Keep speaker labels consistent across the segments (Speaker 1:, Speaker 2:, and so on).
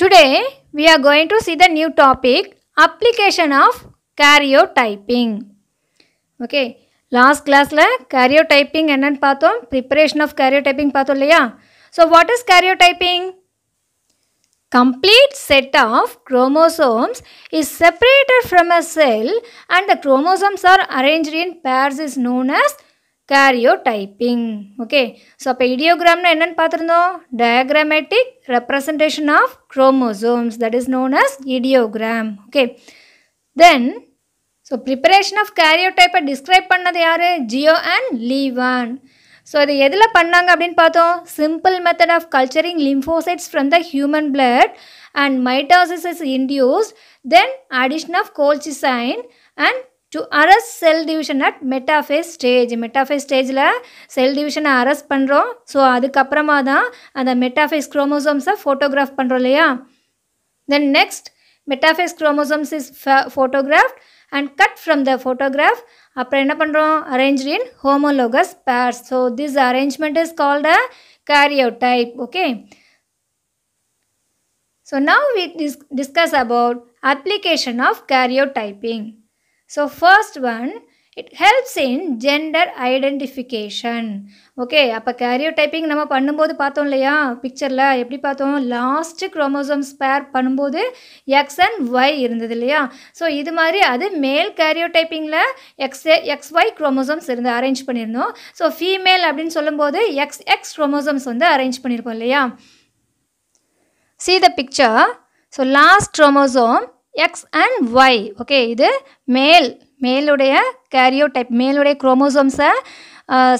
Speaker 1: Today, we are going to see the new topic, application of karyotyping. Okay, last class la karyotyping என்னென்னு பார்த்தோம் preparation of karyotyping typing பார்த்தோம் So what is karyotyping? complete set of chromosomes is separated from a cell and the chromosomes are arranged in pairs is known as karyotyping okay so அப்போ இடியோகிராம்னா என்னென்னு பார்த்துருந்தோம் diagrammatic representation of chromosomes that is known as idiogram okay then so preparation of கேரியோ டைப்பை describe பண்ணது யார் Jio and லீவான் so இது எதில் பண்ணாங்க அப்படின்னு பார்த்தோம் simple method of culturing lymphocytes from the human blood and mitosis is induced then addition of colchicine and to arrest cell division at metaphase stage metaphase ஸ்டேஜில் செல் டிவிஷனை அரஸ்ட் பண்ணுறோம் so அதுக்கப்புறமா தான் அந்த மெட்டாஃபேஸ் குரோமோசோம்ஸை ஃபோட்டோகிராஃப் பண்ணுறோம் இல்லையா then next metaphase chromosomes is photographed and cut from the photograph அப்புறம் என்ன பண்ணுறோம் arrange in homologous pairs so this arrangement is called a karyotype okay so now we dis discuss about application of karyotyping. So first one it helps in gender identification okay அப்போ கேரியோ typing நம்ம பண்ணும்போது பார்த்தோம் இல்லையா பிக்சரில் எப்படி பார்த்தோம் last chromosome spare பண்ணும்போது X and Y இருந்தது இல்லையா ஸோ இது மாதிரி அது மேல் கேரியோ டைப்பிங்கில் எக்ஸ் எக்ஸ் ஒய் குரோமோசோம்ஸ் இருந்து அரேஞ்ச் பண்ணியிருந்தோம் ஸோ ஃபீமேல் அப்படின்னு சொல்லும்போது எக்ஸ் எக்ஸ் குரோமோசோம்ஸ் வந்து அரேஞ்ச் பண்ணியிருப்போம் இல்லையா see the picture so last chromosome X and Y okay இது மேல் மேலுடைய கேரியோ டைப் மேலுடைய குரோமோசோம்ஸை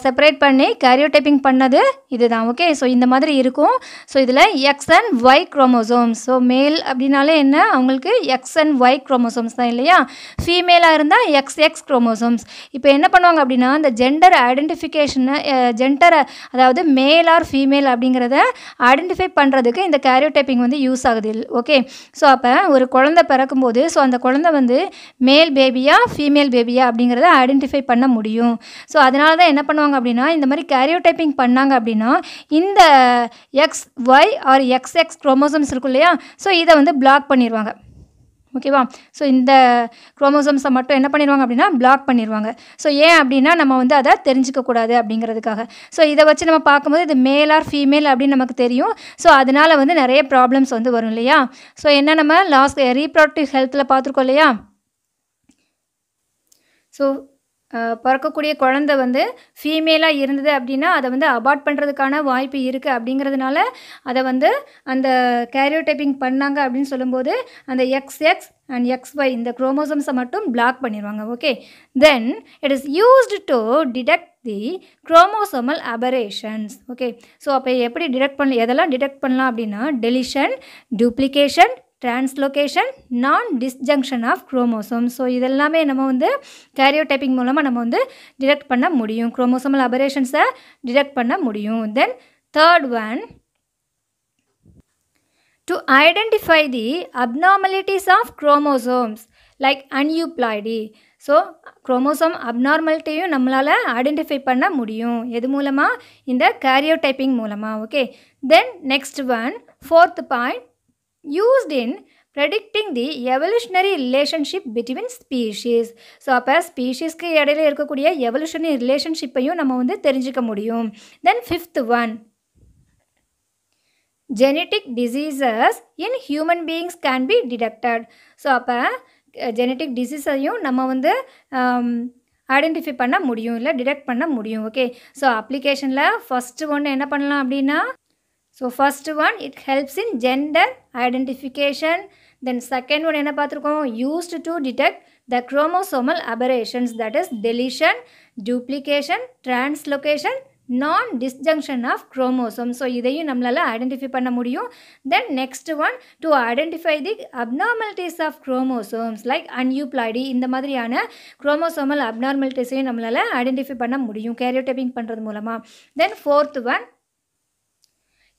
Speaker 1: செப்பரேட் பண்ணி கேரியோடைப்பிங் பண்ணது இது தான் ஓகே ஸோ இந்த மாதிரி இருக்கும் ஸோ இதில் X and Y chromosomes so male அப்படின்னாலே என்ன அவங்களுக்கு எக்ஸ் அண்ட் ஒய் குரோமோசோம்ஸ் தான் இல்லையா ஃபீமேலாக இருந்தால் எக்ஸ் எக்ஸ் குரோமோசோம்ஸ் இப்போ என்ன பண்ணுவாங்க அப்படின்னா இந்த ஜெண்டர் ஐடென்டிஃபிகேஷனை ஜெண்டரை அதாவது மேல் ஆர் ஃபீமேல் அப்படிங்கிறத ஐடென்டிஃபை பண்ணுறதுக்கு இந்த கேரியோடைப்பிங் வந்து யூஸ் ஆகுது ஓகே ஸோ அப்போ ஒரு குழந்தை பிறக்கும்போது ஸோ அந்த குழந்தை வந்து மேல் பேபியா ஃபீமேல் பேபியா அப்படிங்கிறத ஐடென்டிஃபை பண்ண முடியும் ஸோ அதனால தான் என்ன பண்ணுவாங்க அப்படின்னா இந்த மாதிரி கேரியோ டைப்பிங் பண்ணாங்க அப்படின்னா இந்த X Y or X X chromosomes இருக்கும் இல்லையா ஸோ இதை வந்து பிளாக் பண்ணிடுவாங்க ஓகேவா ஸோ இந்த குரோமோசோம்ஸை மட்டும் என்ன பண்ணிடுவாங்க அப்படின்னா பிளாக் பண்ணிடுவாங்க ஸோ ஏன் அப்படின்னா நம்ம வந்து அதை தெரிஞ்சிக்கக்கூடாது அப்படிங்கிறதுக்காக ஸோ இதை வச்சு நம்ம பார்க்கும்போது இது மேல் ஆர் ஃபீமேல் அப்படின்னு நமக்கு தெரியும் ஸோ அதனால் வந்து நிறைய ப்ராப்ளம்ஸ் வந்து வரும் இல்லையா ஸோ என்ன நம்ம லாஸ்ட் ரீப்ரொடக்டிவ் ஹெல்த்தில் பார்த்துருக்கோம் இல்லையா ஸோ பிறக்கக்கூடிய குழந்த வந்து ஃபீமேலாக இருந்தது அப்படின்னா அதை வந்து அபார்ட் பண்ணுறதுக்கான வாய்ப்பு இருக்குது அப்படிங்கிறதுனால அதை வந்து அந்த கேரியோ டைப்பிங் பண்ணாங்க அப்படின்னு சொல்லும்போது அந்த X X and X Y இந்த குரோமோசம்ஸை மட்டும் பிளாக் பண்ணிடுவாங்க okay then it is used to detect the chromosomal aberrations okay so அப்போ எப்படி டிடெக்ட் பண்ணல எதெல்லாம் டிடெக்ட் பண்ணலாம் அப்படின்னா deletion duplication translocation non disjunction of chromosome so இதெல்லாமே நம்ம வந்து கேரியோ டைப்பிங் மூலமாக நம்ம வந்து டிடெக்ட் பண்ண முடியும் குரோமோசோமல் அபரேஷன்ஸை டிடெக்ட் பண்ண முடியும் then third one to identify the abnormalities of chromosomes like aneuploidy so chromosome அப்நார்மலிட்டியும் நம்மளால் ஐடென்டிஃபை பண்ண முடியும் எது மூலமாக இந்த கேரியோ டைப்பிங் மூலமாக okay then next one fourth point used in predicting the evolutionary relationship between species so அப்போ ஸ்பீஷீஸ்க்கு இடையில இருக்கக்கூடிய எவல்யூஷனரி ரிலேஷன்ஷிப்பையும் நம்ம வந்து தெரிஞ்சுக்க முடியும் then fifth one genetic diseases in human beings can be detected so அப்போ ஜெனட்டிக் டிசீஸையும் நம்ம வந்து ஐடென்டிஃபை பண்ண முடியும் இல்லை டிடெக்ட் பண்ண முடியும் ஓகே ஸோ அப்ளிகேஷனில் ஃபஸ்ட்டு ஒன்று என்ன பண்ணலாம் அப்படின்னா so first one it helps in gender identification then second one என்ன பார்த்துருக்கோம் used to detect the chromosomal aberrations that is deletion duplication translocation non disjunction of chromosome so இதையும் நம்மளால் ஐடென்டிஃபை பண்ண முடியும் then next one to identify the abnormalities of chromosomes like aneuploidy இந்த மாதிரியான chromosomal அப்னார்மலிட்டிஸையும் நம்மளால் identify பண்ண முடியும் கேரியோ கேரியோடைப்பிங் பண்ணுறது மூலமாக then fourth one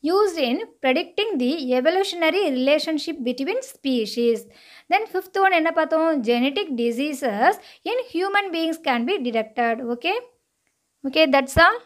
Speaker 1: used in predicting the evolutionary relationship between species. Then fifth one enna pathom genetic diseases in human beings can be detected. Okay. Okay, that's all.